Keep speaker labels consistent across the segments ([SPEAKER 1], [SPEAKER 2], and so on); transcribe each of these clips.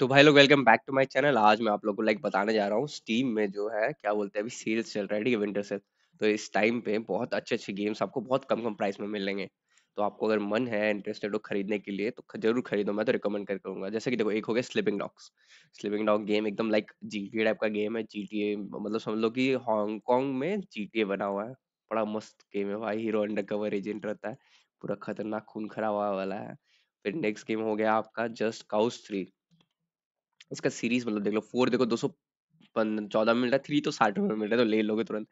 [SPEAKER 1] तो भाई लोग welcome back to my channel आज मैं आप लोग को लाइक बताने जा रहा हूँ स्टीम में जो है क्या बोलते हैं अभी सेल्स चल रहा है ठीक है विंटर सेल तो इस टाइम पे बहुत अच्छे अच्छे गेम्स आपको बहुत कम कम प्राइस में मिलेंगे तो आपको अगर मन है इंटरेस्टेड हो खरीदने के लिए तो जरूर खरीदो मैं तो रिकमेंड कर करूंगा जैसे कि देखो एक हो गया Sleeping Dogs Sleeping Dog game एकदम लाइक जी टाइप का गेम है जी मतलब समझ लो कि हांगकॉन्ग में जी बना हुआ है बड़ा मस्त गेम है भाई हीरो अंडर कवर एजेंट रहता है पूरा खतरनाक खून खराब वाला है फिर नेक्स्ट गेम हो गया आपका जस्ट काउस थ्री उसका सीरीज मतलब देख लो फोर देखो दो सौ चौदह में मिल रहा है थ्री तो साठ में मिल रहा है तो ले लोगे तुरंत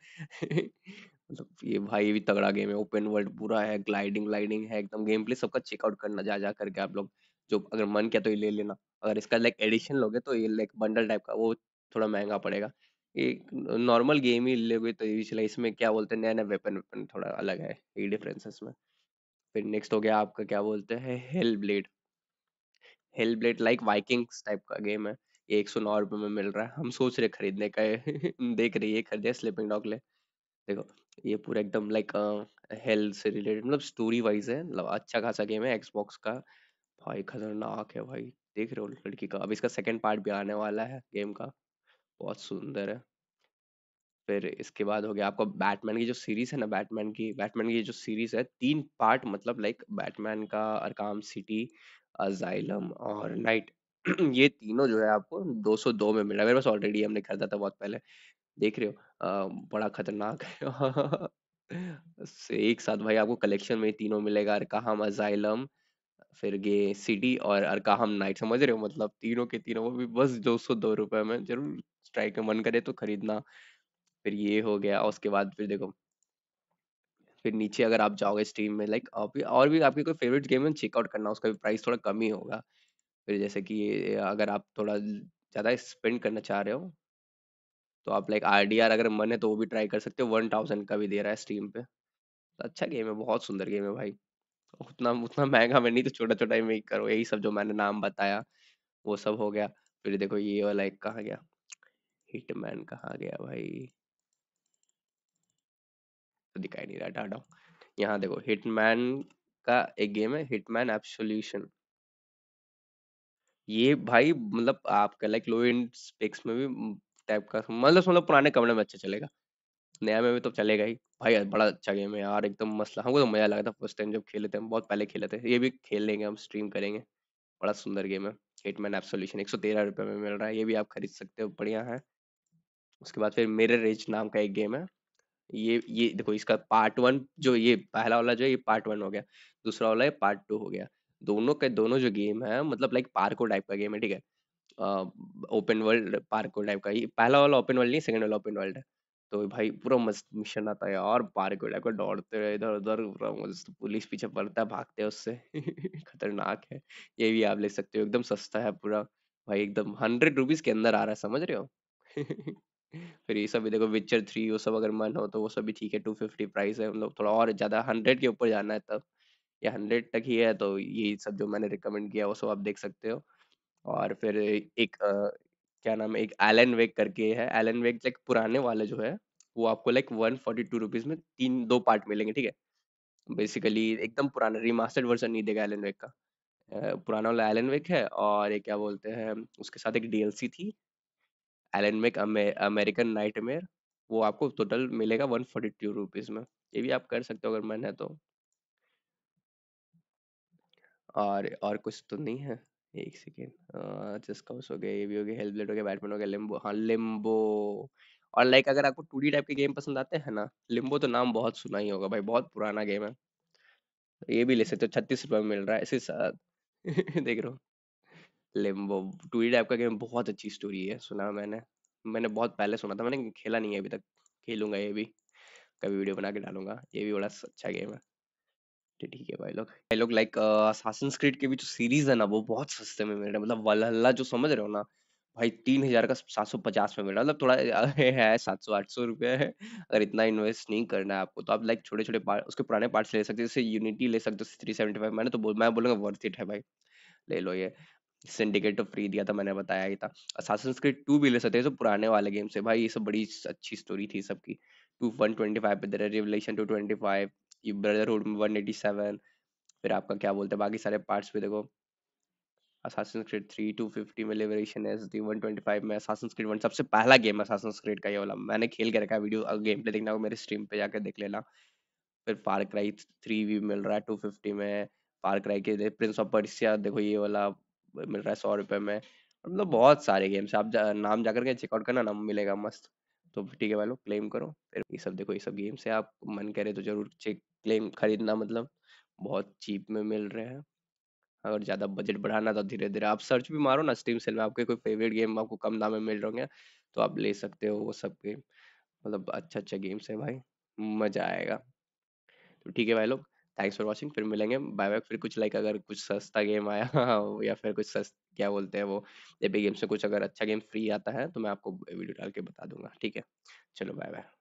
[SPEAKER 1] मतलब ये भाई ये भी तगड़ा गेम है ओपन वर्ल्ड पूरा है ग्लाइडिंग ग्लाइडिंग है एकदम गेम प्ले सबका चेकआउट करना जा जा करके आप लोग जो अगर मन किया तो ये ले लेना अगर इसका लाइक एडिशन लोगे तो ये लाइक बंडल टाइप का वो थोड़ा महंगा पड़ेगा एक नॉर्मल गेम ही लोगे तो ये चला इसमें क्या बोलते हैं नया नया वेपन वेपन थोड़ा अलग है ये डिफरेंसेस में फिर नेक्स्ट हो गया आपका क्या बोलते हैं Hellblade Hellblade like Vikings type का गेम है ये एक सौ नौ रुपये में मिल रहा है हम सोच रहे खरीदने का देख रहे ये खरीदे स्लीपिंग डॉग ले देखो ये पूरा एकदम लाइक हेल्थ से रिलेटेड मतलब स्टोरी वाइज है मतलब अच्छा खासा गेम है एक्सबॉक्स का भाई खतरनाक है भाई देख रहे हो लड़की का अब इसका सेकेंड पार्ट भी आने वाला है गेम का बहुत सुंदर है फिर इसके बाद हो गया आपको बैटमैन की जो सीरीज है ना बैटमैन की बैटमैन की जो सीरीज है तीन पार्ट मतलब लाइक बैटमैन का अरकाम सिटी अजाइलम और नाइट ये तीनों जो है आपको 202 में मिला मेरे पास ऑलरेडी हमने खरीदा था बहुत पहले देख रहे हो बड़ा खतरनाक है एक साथ भाई आपको कलेक्शन में तीनों मिलेगा अरकाहम अजाइलम फिर गे सिटी और अरकाहम नाइट समझ रहे हो मतलब तीनों के तीनों वो भी बस दो सौ दो रुपये में जरूर स्ट्राइक में मन करे तो खरीदना फिर ये हो गया और उसके बाद फिर देखो फिर नीचे अगर आप जाओगे स्ट्रीम में लाइक आप भी और भी आपके कोई फेवरेट गेम है चेकआउट करना उसका भी प्राइस थोड़ा कम ही होगा फिर जैसे कि अगर आप थोड़ा ज़्यादा स्पेंड करना चाह रहे हो तो आप लाइक आर डी आर अगर मन है तो वो भी ट्राई कर सकते हो वन थाउजेंड का भी दे रहा है स्ट्रीम पे तो अच्छा गेम है बहुत सुंदर गेम है भाई उतना उतना महंगा में नहीं तो छोटा छोटा ही मेक करो यही सब जो मैंने नाम बताया वो सब हो गया फिर देखो ये वाला एक कहाँ गया हिटमैन कहाँ गया भाई दिखाई नहीं रहा डाटा यहाँ देखो हिटमैन का एक गेम है हिटमैन एप सोल्यूशन ये भाई मतलब आपका लाइक लो एंड स्पेक्स में भी टाइप का मतलब मतलब पुराने कमरे में अच्छा चलेगा नया में भी तो चलेगा ही भाई बड़ा अच्छा गेम है यार एकदम मस्त हमको तो मजा लगा था फर्स्ट टाइम जब खेले थे हम बहुत पहले खेले थे ये भी खेल लेंगे हम स्ट्रीम करेंगे बड़ा सुंदर गेम है हिटमैन एब्सोल्यूशन एक सौ तेरह रुपये में मिल रहा है ये भी आप खरीद सकते हो बढ़िया है उसके बाद फिर मेरे रिच नाम का एक गेम है ये ये देखो इसका पार्ट वन जो ये पहला वाला जो है ये पार्ट वन हो गया दूसरा वाला ये पार्ट टू हो गया दोनों के दोनों जो गेम है मतलब लाइक पार्को टाइप का गेम है ठीक है ओपन वर्ल्ड पार्को टाइप का ये पहला वाला ओपन वर्ल्ड नहीं सेकंड वाला ओपन वर्ल्ड है तो भाई पूरा मस्त मिशन आता है और पार्को टाइप का दौड़ते रहे इधर उधर पूरा मस्त पुलिस पीछे पड़ता है भागते हैं उससे खतरनाक है ये भी आप ले सकते हो एकदम सस्ता है पूरा भाई एकदम हंड्रेड रुपीज के अंदर आ रहा है समझ रहे हो फिर ये सब देखो विचर थ्री वो सब अगर मन हो तो वो सब भी ठीक है टू फिफ्टी प्राइस है मतलब थोड़ा और ज़्यादा हंड्रेड के ऊपर जाना है तब ये हंड्रेड तक ही है तो ये सब जो मैंने रिकमेंड किया वो सब आप देख सकते हो और फिर एक आ, क्या नाम है एक एलन वेग करके है एलन वेग लाइक पुराने वाले जो है वो आपको like one forty two rupees में तीन दो पार्ट मिलेंगे ठीक है बेसिकली एकदम पुराना रिमास्टर्ड वर्जन नहीं देगा एलन वेग का पुराना वाला एलन वेग है और ये क्या बोलते हैं उसके साथ एक डीएलसी थी एलन मेक अमेरिकन नाइट वो आपको टोटल मिलेगा वन फोर्टी टू रुपीज में ये भी आप कर सकते हो अगर मन है तो और और कुछ तो नहीं है एक सेकेंड चेस हो गया ये भी हो गया हेल ब्लेड हो गया बैटमैन हो गया लिम्बो हाँ लिम्बो और लाइक अगर आपको टू टाइप के गेम पसंद आते हैं ना लिम्बो तो नाम बहुत सुना ही होगा भाई बहुत पुराना गेम है ये भी ले सकते हो छत्तीस रुपये में मिल रहा है इसी साथ देख रहे हो लिम्बो टू डी का गेम बहुत अच्छी स्टोरी है सुना मैंने मैंने बहुत पहले सुना था मैंने खेला नहीं है अभी तक खेलूंगा ये भी कभी वीडियो बना के डालूंगा ये भी बड़ा अच्छा गेम है तो ठीक है भाई लोग भाई लोग लाइक असासन क्रीड के भी जो सीरीज है ना वो बहुत सस्ते में मिल रहा है मतलब वलहल्ला जो समझ रहे हो ना भाई तीन हजार का सात सौ पचास में मिल रहा है मतलब थोड़ा है सात सौ आठ सौ रुपये है अगर इतना इन्वेस्ट नहीं करना है आपको तो आप लाइक छोटे छोटे पार्ट उसके पुराने पार्ट्स ले सकते हो जैसे यूनिटी ले सकते हो थ्री सेवेंटी फाइव मैंने तो बोल मैं बोलूँगा वर्थ इट है भाई ले लो ये सिंडिकेट ऑफ फ्री दिया था मैंने बताया ही था असासन स्क्रीड टू भी ले सकते हैं तो पुराने वाले गेम से भाई ये सब बड़ी अच्छी स्टोरी थी सबकी टू वन ट्वेंटी फाइव पे रिवलेशन टू ट्वेंटी फाइव ये ब्रदरहुड में वन एटी सेवन फिर आपका क्या बोलते हैं बाकी सारे पार्ट्स भी देखो Assassin's Creed three two fifty में Liberation S D one twenty five में असासन स्क्रीड वन सबसे पहला गेम असासन स्क्रीड का ये वाला मैंने खेल के रखा है वीडियो गेम पे देखना हो मेरे स्ट्रीम पे जाकर देख लेना फिर फार क्राई थ्री भी मिल रहा है टू फिफ्टी में पार्क क्राई के प्रिंस ऑफ पर्सिया देखो ये वाला मिल रहा है सौ रुपये में मतलब बहुत सारे गेम्स आप जा, नाम जाकर के चेकआउट करना नाम मिलेगा मस्त तो ठीक है भाई लोग क्लेम करो फिर ये सब देखो ये सब गेम्स है आप मन करे तो जरूर चेक क्लेम खरीदना मतलब बहुत चीप में मिल रहे हैं अगर ज़्यादा बजट बढ़ाना तो धीरे धीरे आप सर्च भी मारो ना स्टीम सेल में आपके कोई फेवरेट गेम आपको कम दाम में मिल रहे होंगे तो आप ले सकते हो वो सब गेम मतलब अच्छा अच्छा गेम्स है भाई मज़ा आएगा तो ठीक है भाई लोग थैंक्स फॉर वॉचिंग फिर मिलेंगे बाय बाय फिर कुछ लाइक अगर कुछ सस्ता गेम आया या फिर कुछ सस्त क्या बोलते हैं वो भी गेम्स में कुछ अगर अच्छा गेम फ्री आता है तो मैं आपको वीडियो डाल के बता दूंगा ठीक है चलो बाय बाय